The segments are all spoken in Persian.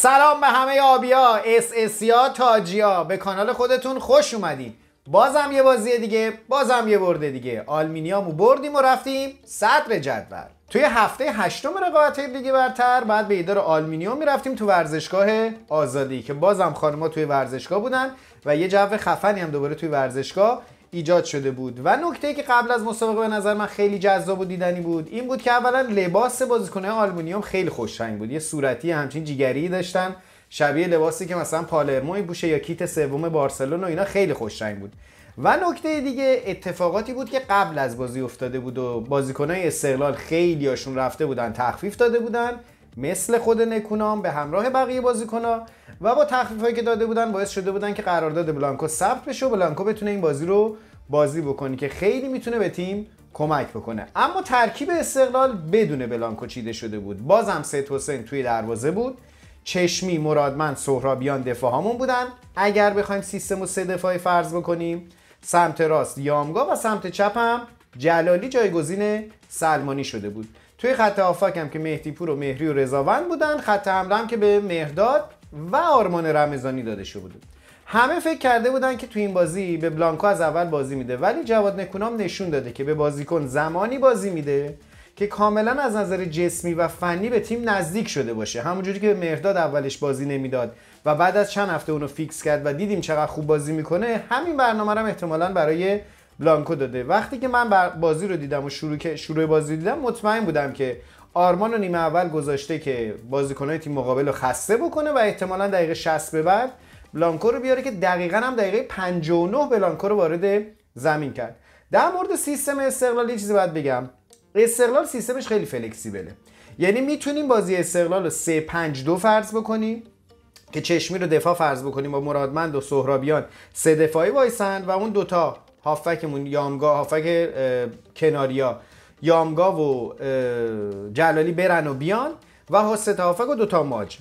سلام به همه آبیا اس تاجیا به کانال خودتون خوش اومدید بازم یه بازی دیگه بازم یه برده دیگه آلمینیامو بردیم و رفتیم صدر جدول توی هفته هشتم رقابت لیگ برتر بعد به ایدار آلمینیوم میرفتیم تو ورزشگاه آزادی که بازم خانم‌ها توی ورزشگاه بودن و یه جو خفنی هم دوباره توی ورزشگاه ایجاد شده بود و نکته که قبل از مسابقه به نظر من خیلی جذاب و دیدنی بود این بود که اولا لباس بازیکنه آلمونیوم خیلی خوش بود یه صورتی همچین جیگری داشتن شبیه لباسی که مثلا پالرموی بوشه یا کیت سوم بارسلون و اینا خیلی خوش بود و نکته دیگه اتفاقاتی بود که قبل از بازی افتاده بود و بازیکنهای استقلال خیلیاشون رفته بودن تخفیف داده بودن مثل خود نکونام به همراه بقیه بازیکنها و با تخفیفهایی که داده بودن باعث شده بودن که قرارداد بلانکو ثبت بشه و بلانکو بتونه این بازی رو بازی بکنه که خیلی میتونه به تیم کمک بکنه اما ترکیب استقلال بدون بلانکو چیده شده بود بازم سید حسین توی دروازه بود چشمی مرادمند سهرابیان دفاع همون بودن اگر بخوایم سیستم و سه دفاعی فرض بکنیم سمت راست یامگا و سمت چپم جلالی جایگزین سلمانی شده بود توی خط آفک هم که مهدی پور و مهری و رضاوند بودن خط حمله که به مهرداد و آرمان رمزانی داده شده بود همه فکر کرده بودن که تو این بازی به بلانکو از اول بازی میده ولی جواد نکونام نشون داده که به بازیکن زمانی بازی میده که کاملا از نظر جسمی و فنی به تیم نزدیک شده باشه همونجوری که به مهرداد اولش بازی نمیداد و بعد از چند هفته اونو فیکس کرد و دیدیم چقدر خوب بازی میکنه همین برنامه هم احتمالا برای بلانکو داده وقتی که من بازی رو دیدم و شروع شروع بازی دیدم مطمئن بودم که آرمان و نیمه اول گذاشته که بازیکنهای تیم مقابل رو خسته بکنه و احتمالا دقیقه 60 به بعد بلانکو رو بیاره که دقیقا هم دقیقه 59 بلانکو رو وارد زمین کرد در مورد سیستم استقلال یه چیزی باید بگم استقلال سیستمش خیلی فلکسیبله یعنی میتونیم بازی استقلال رو 3 5 2 فرض بکنیم که چشمی رو دفاع فرض بکنیم با مرادمند و سهرابیان سه دفاعی وایسند و اون دوتا هافکمون یامگا هافک کناریا یامگا و جلالی برن و بیان و سه هافک و دوتا ماج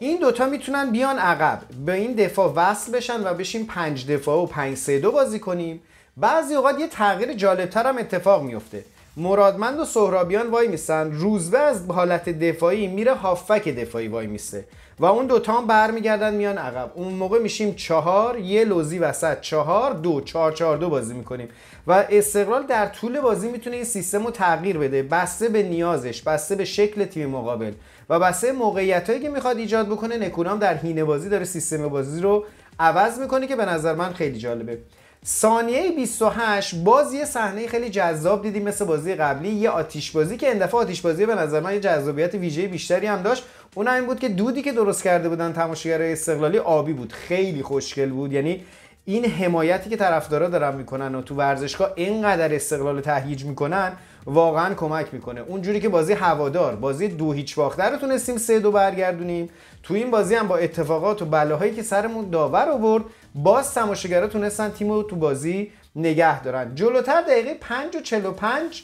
این دوتا میتونن بیان عقب به این دفاع وصل بشن و بشیم پنج دفاع و پنج سه دو بازی کنیم بعضی اوقات یه تغییر جالبتر هم اتفاق میفته مرادمند و سهرابیان وای میسن روزبه از حالت دفاعی میره هافک دفاعی وای میسه و اون دوتا هم برمیگردن میان عقب اون موقع میشیم چهار یه لوزی وسط چهار دو چهار چهار دو بازی میکنیم و استقلال در طول بازی میتونه این سیستم رو تغییر بده بسته به نیازش بسته به شکل تیم مقابل و بسته موقعیت هایی که میخواد ایجاد بکنه نکونام در هینه بازی داره سیستم بازی رو عوض میکنه که به نظر من خیلی جالبه ثانیه 28 باز یه صحنه خیلی جذاب دیدیم مثل بازی قبلی یه آتیش بازی که این دفعه آتیش بازی به نظر من یه جذابیت ویژه بیشتری هم داشت اون این بود که دودی که درست کرده بودن تماشاگر استقلالی آبی بود خیلی خوشگل بود یعنی این حمایتی که طرفدارا دارن میکنن و تو ورزشگاه اینقدر استقلال تهییج میکنن واقعا کمک میکنه اونجوری که بازی هوادار بازی دو هیچ باخته رو تونستیم سه دو برگردونیم تو این بازی هم با اتفاقات و بلاهایی که سرمون داور آورد باز تماشاگرها تونستن تیم رو تو بازی نگه دارن جلوتر دقیقه 5 و 45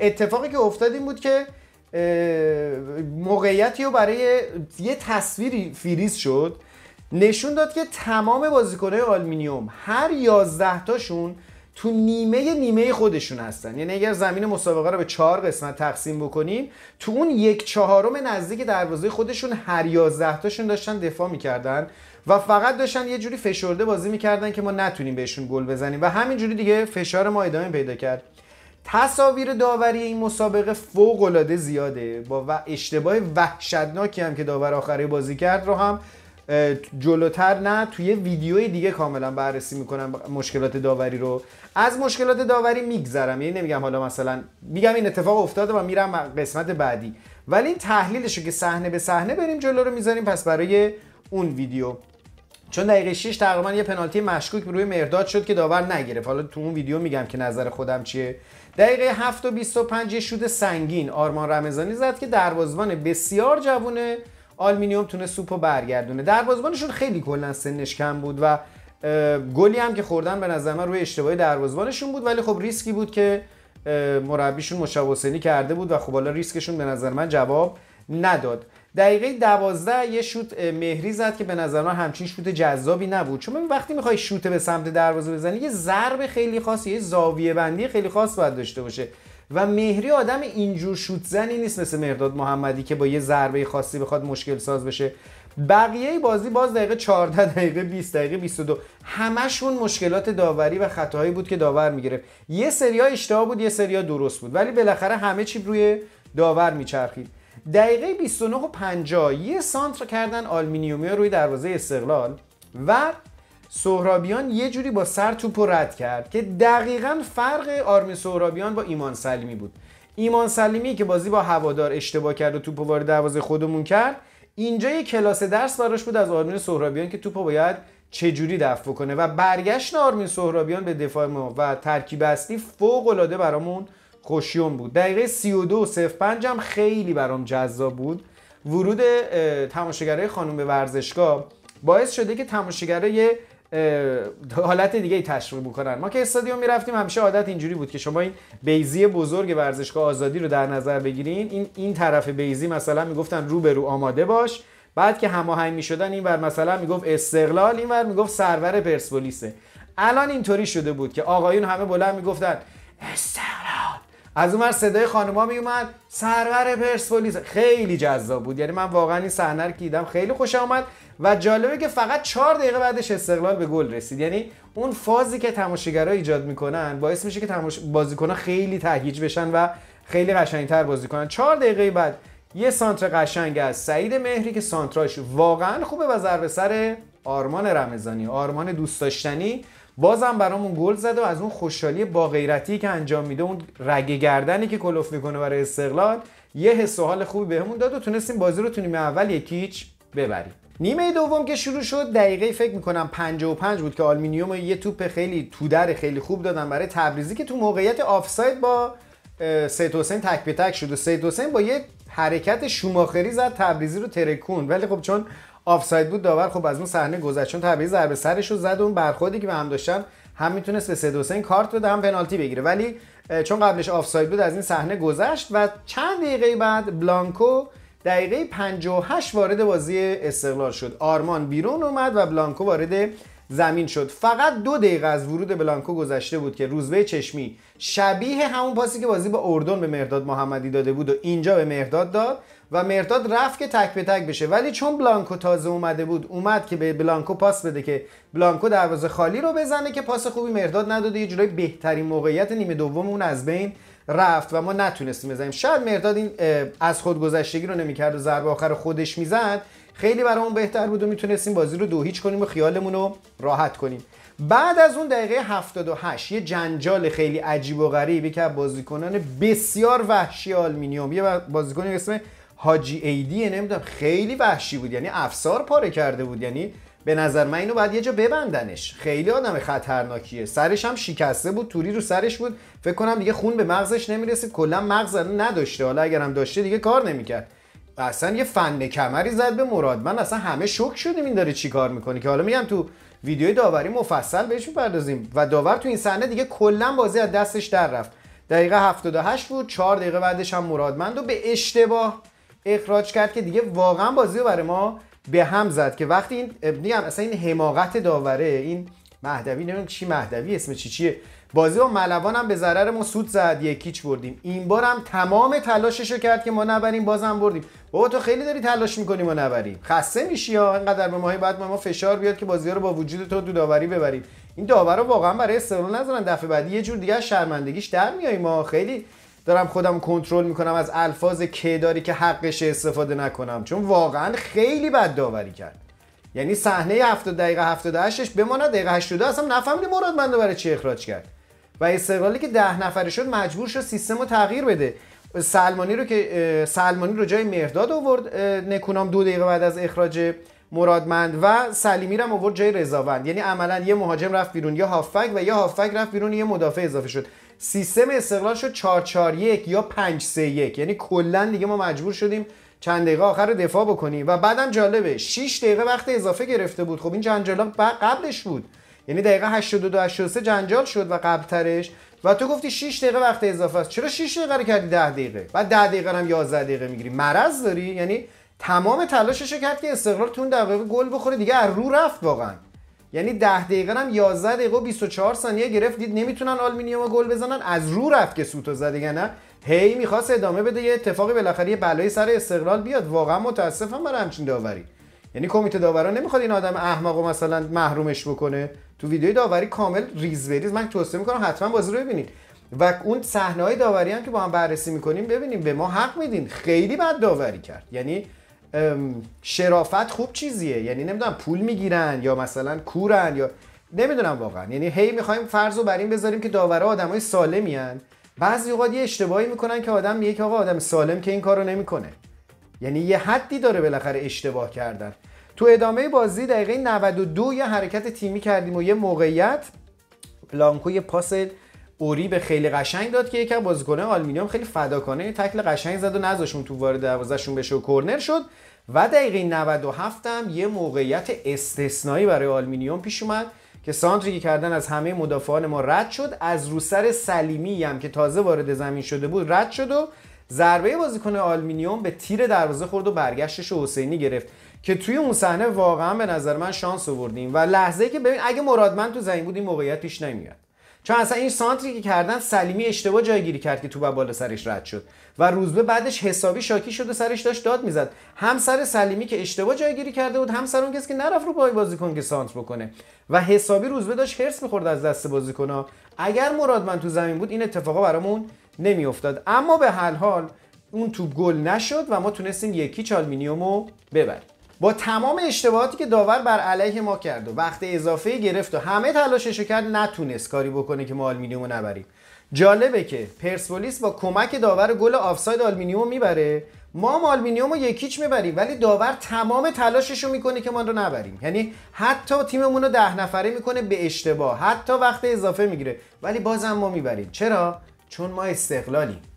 اتفاقی که افتاد این بود که موقعیتی رو برای یه تصویری فریز شد نشون داد که تمام بازیکنهای آلمینیوم هر 11 تاشون تو نیمه نیمه خودشون هستن یعنی اگر زمین مسابقه رو به چهار قسمت تقسیم بکنیم تو اون یک چهارم نزدیک دروازه خودشون هر یازده تاشون داشتن دفاع میکردن و فقط داشتن یه جوری فشرده بازی میکردن که ما نتونیم بهشون گل بزنیم و همینجوری دیگه فشار ما ادامه پیدا کرد تصاویر داوری این مسابقه فوق زیاده با و اشتباه وحشتناکی هم که داور آخری بازی کرد رو هم جلوتر نه توی ویدیوی دیگه کاملا بررسی میکنم مشکلات داوری رو از مشکلات داوری میگذرم یعنی نمیگم حالا مثلا میگم این اتفاق افتاده و میرم قسمت بعدی ولی این تحلیلش که صحنه به صحنه بریم جلو رو میذاریم پس برای اون ویدیو چون دقیقه 6 تقریبا یه پنالتی مشکوک روی مرداد شد که داور نگرفت حالا تو اون ویدیو میگم که نظر خودم چیه دقیقه 7 و 25 یه شود سنگین آرمان رمضانی زد که دروازه‌بان بسیار جوونه آلمینیوم سوپ سوپو برگردونه دروازبانشون خیلی کلا سنش کم بود و گلی هم که خوردن به نظر من روی اشتباهی دروازبانشون بود ولی خب ریسکی بود که مربیشون مشابه کرده بود و خب حالا ریسکشون به نظر من جواب نداد دقیقه دوازده یه شوت مهری زد که به نظر من همچین شوت جذابی نبود چون وقتی میخوای شوت به سمت دروازه بزنی یه ضرب خیلی خاص یه زاویه بندی خیلی خاص باید داشته باشه و مهری آدم اینجور شوتزنی نیست مثل مرداد محمدی که با یه ضربه خاصی بخواد مشکل ساز بشه بقیه بازی باز دقیقه 14 دقیقه 20 دقیقه 22 همشون مشکلات داوری و خطاهایی بود که داور میگرفت یه ها اشتباه بود یه ها درست بود ولی بالاخره همه چی روی داور میچرخید دقیقه 29 و 50 یه سانتر کردن آلمینیومی روی دروازه استقلال و سهرابیان یه جوری با سر توپو رد کرد که دقیقا فرق آرمین سهرابیان با ایمان سلیمی بود ایمان سلیمی که بازی با هوادار اشتباه کرد و توپو وارد دروازه خودمون کرد اینجا یه کلاس درس براش بود از آرمین سهرابیان که توپو باید چجوری دفع کنه و برگشت آرمین سهرابیان به دفاع ما و ترکیب اصلی فوق العاده برامون خوشیون بود دقیقه 32 05 هم خیلی برام جذاب بود ورود تماشاگرای خانم به ورزشگاه باعث شده که تماشاگرای حالت دیگه ای تشویق میکنن ما که استادیوم میرفتیم همیشه عادت اینجوری بود که شما این بیزی بزرگ ورزشگاه آزادی رو در نظر بگیرین این این طرف بیزی مثلا میگفتن رو به رو آماده باش بعد که هماهنگ میشدن این ور مثلا میگفت استقلال این ور میگفت سرور پرسپولیس. الان اینطوری شده بود که آقایون همه بلند میگفتن استقلال از اون صدای خانوما می اومد سرور پرسپولیس خیلی جذاب بود یعنی من واقعا این صحنه رو دیدم خیلی خوش آمد و جالبه که فقط چهار دقیقه بعدش استقلال به گل رسید یعنی اون فازی که تماشاگرها ایجاد میکنن باعث میشه که تماش... بازیکنها خیلی تهیج بشن و خیلی قشنگتر بازی کنن چهار دقیقه بعد یه سانتر قشنگ از سعید مهری که سانتراش واقعا خوبه و ضربه سر آرمان رمضانی آرمان دوست داشتنی بازم برامون گل زد و از اون خوشحالی با غیرتی که انجام میده اون رگه گردنی که کلوف میکنه برای استقلال یه حس و حال خوبی بهمون داد و تونستیم بازی رو تو نیمه اول هیچ ببریم نیمه دوم که شروع شد دقیقه فکر میکنم 55 بود که آلمینیوم یه توپ خیلی تودر خیلی خوب دادن برای تبریزی که تو موقعیت آفساید با سید حسین تک به تک شد و سید حسین با یه حرکت شوماخری زد تبریزی رو ترکون ولی خب چون آفساید بود داور خب از اون صحنه گذشت چون طبیعی ضربه سرش رو زد اون برخوردی که به هم داشتن هم میتونست به 2 این کارت بده هم پنالتی بگیره ولی چون قبلش آفساید بود از این صحنه گذشت و چند دقیقه بعد بلانکو دقیقه 58 وارد بازی استقلال شد آرمان بیرون اومد و بلانکو وارد زمین شد فقط دو دقیقه از ورود بلانکو گذشته بود که روزبه چشمی شبیه همون پاسی که بازی با اردن به مرداد محمدی داده بود و اینجا به مرداد داد و مرداد رفت که تک به تک بشه ولی چون بلانکو تازه اومده بود اومد که به بلانکو پاس بده که بلانکو دروازه خالی رو بزنه که پاس خوبی مرداد نداده یه جورای بهترین موقعیت نیمه دوم اون از بین رفت و ما نتونستیم بزنیم شاید مرداد این از خودگذشتگی رو نمیکرد و ضربه آخر خودش میزد خیلی برامون بهتر بود و میتونستیم بازی رو دو هیچ کنیم و خیالمون رو راحت کنیم بعد از اون دقیقه 78 یه جنجال خیلی عجیب و غریبی که بازیکنان بسیار وحشی آلمینیوم یه بازیکنی به اسم حاجی ایدی نمیدونم خیلی وحشی بود یعنی افسار پاره کرده بود یعنی به نظر من اینو باید یه جا ببندنش خیلی آدم خطرناکیه سرش هم شکسته بود توری رو سرش بود فکر کنم دیگه خون به مغزش نمیرسید کلا مغز نداشته حالا اگرم داشته دیگه کار نمیکرد اصلا یه فن کمری زد به مراد من اصلا همه شوک شدیم این داره کار میکنه که حالا میگم تو ویدیوی داوری مفصل بهش میپردازیم و داور تو این صحنه دیگه کلا بازی از دستش در رفت دقیقه 78 بود 4 دقیقه بعدش هم مرادمند و به اشتباه اخراج کرد که دیگه واقعا بازی رو برای ما به هم زد که وقتی این میگم اصلا این حماقت داوره این مهدوی نمیدونم چی مهدوی اسم چی چیه بازی با ملوان هم به ضرر ما سود زد یکیچ بردیم این بار هم تمام تلاشش رو کرد که ما نبریم بازم بردیم بابا تو خیلی داری تلاش میکنی ما نبریم خسته میشی یا اینقدر به ماهی بعد ما, ما فشار بیاد که بازی رو با وجود تو دو داوری ببریم این رو واقعا برای استقلال نذارن دفعه بعدی یه جور دیگه شرمندگیش در میای ما خیلی دارم خودم کنترل میکنم از الفاظ کداری که حقش استفاده نکنم چون واقعا خیلی بد داوری کرد یعنی صحنه 70 دقیقه 78 ش بماند دقیقه 82 اصلا نفهمیدم مراد بنده برای چی اخراج کرد و استقلالی که ده نفره شد مجبور شد سیستم رو تغییر بده سلمانی رو که سلمانی رو جای مهرداد آورد نکونام دو دقیقه بعد از اخراج مرادمند و سلیمی رو آورد جای رضاوند یعنی عملا یه مهاجم رفت بیرون یا هافک و یا هافک رفت بیرون یه مدافع اضافه شد سیستم استقلال شد 1 یا 5جسه1 یعنی کلا دیگه ما مجبور شدیم چند دقیقه آخر رو دفاع بکنیم و بعدم جالبه 6 دقیقه وقت اضافه گرفته بود خب این جنجالا قبلش بود یعنی دقیقه 82 83 جنجال شد و قبلترش و تو گفتی 6 دقیقه وقت اضافه است چرا 6 دقیقه رو کردی 10 دقیقه بعد 10 دقیقه هم 11 دقیقه میگیری مرض داری یعنی تمام تلاشش کرد که استقلال تو اون دقیقه گل بخوره دیگه از رو رفت واقعا یعنی 10 دقیقه هم 11 دقیقه و 24 ثانیه گرفت دید نمیتونن آلومینیوم گل بزنن از رو رفت که سوتو زد دیگه نه هی میخواست ادامه بده یه اتفاقی بالاخره یه بلایی سر استقلال بیاد واقعا متاسفم برای همچین داوری یعنی کمیته داوران نمیخواد این آدم احمقو مثلا محرومش بکنه تو ویدیو داوری کامل ریز بریز من توصیه میکنم حتما بازی رو ببینید و اون صحنه های داوری هم که با هم بررسی میکنیم ببینیم به ما حق میدین خیلی بد داوری کرد یعنی شرافت خوب چیزیه یعنی نمیدونم پول میگیرن یا مثلا کورن یا نمیدونم واقعا یعنی هی میخوایم فرض رو بر این بذاریم که داورا آدمای سالمی بعضی اوقات یه اشتباهی میکنن که آدم میگه آقا آدم سالم که این کارو نمیکنه یعنی یه حدی داره بالاخره اشتباه کردن تو ادامه بازی دقیقه 92 یه حرکت تیمی کردیم و یه موقعیت بلانکو یه پاس به خیلی قشنگ داد که یکی بازیکن آلمینیوم خیلی فداکانه تکل قشنگ زد و نذاشون تو وارد شون بشه و کرنر شد و دقیقه 97 هم یه موقعیت استثنایی برای آلومینیوم پیش اومد که سانتری کردن از همه مدافعان ما رد شد از روسر سلیمی هم که تازه وارد زمین شده بود رد شد و ضربه بازیکن آلمینیوم به تیر دروازه خورد و برگشتش رو حسینی گرفت که توی اون صحنه واقعا به نظر من شانس آوردیم و لحظه که ببین اگه مرادمند تو زمین بود این موقعیت پیش نمیاد چون اصلا این سانتری که کردن سلیمی اشتباه جایگیری کرد که تو بالا سرش رد شد و روزبه بعدش حسابی شاکی شد و سرش داشت داد میزد هم سر سلیمی که اشتباه جایگیری کرده بود هم سر اون کسی که نرفت رو پای بازیکن که سانتر بکنه و حسابی روزبه داشت هرس میخورد از دست بازیکنها اگر مراد من تو زمین بود این اتفاقا برامون نمیافتاد اما به هر حال اون توپ گل نشد و ما تونستیم یکی رو ببریم با تمام اشتباهاتی که داور بر علیه ما کرد و وقت اضافه گرفت و همه تلاشش کرد نتونست کاری بکنه که ما آلمینیوم نبریم جالبه که پرسپولیس با کمک داور گل آفساید آلمینیومو میبره ما آلمینیوم رو یکیچ میبریم ولی داور تمام تلاشش رو میکنه که ما رو نبریم یعنی حتی تیممون رو ده نفره میکنه به اشتباه حتی وقت اضافه میگیره ولی بازم ما میبریم چرا چون ما استقلالیم